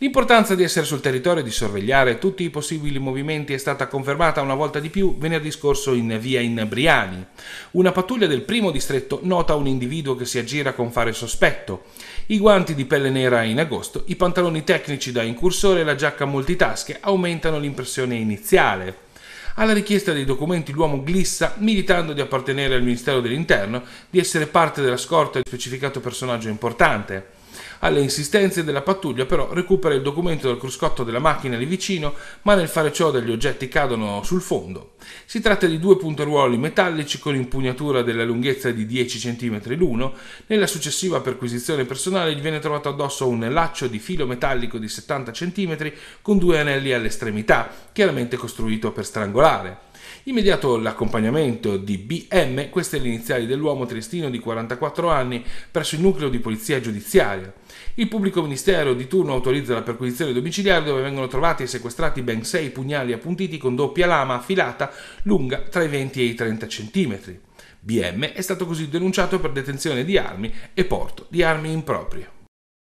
L'importanza di essere sul territorio e di sorvegliare tutti i possibili movimenti è stata confermata una volta di più venerdì scorso in via Inbriani. Una pattuglia del primo distretto nota un individuo che si aggira con fare sospetto. I guanti di pelle nera in agosto, i pantaloni tecnici da incursore e la giacca multitasche aumentano l'impressione iniziale. Alla richiesta dei documenti l'uomo glissa militando di appartenere al Ministero dell'Interno, di essere parte della scorta di specificato personaggio importante. Alle insistenze della pattuglia però recupera il documento del cruscotto della macchina lì vicino, ma nel fare ciò degli oggetti cadono sul fondo. Si tratta di due punteruoli metallici con impugnatura della lunghezza di 10 cm l'uno. Nella successiva perquisizione personale gli viene trovato addosso un laccio di filo metallico di 70 cm con due anelli all'estremità, chiaramente costruito per strangolare. Immediato l'accompagnamento di BM, queste le iniziali dell'uomo triestino di 44 anni presso il nucleo di polizia giudiziaria. Il pubblico ministero di turno autorizza la perquisizione domiciliare dove vengono trovati e sequestrati ben sei pugnali appuntiti con doppia lama affilata lunga tra i 20 e i 30 cm. BM è stato così denunciato per detenzione di armi e porto di armi improprie.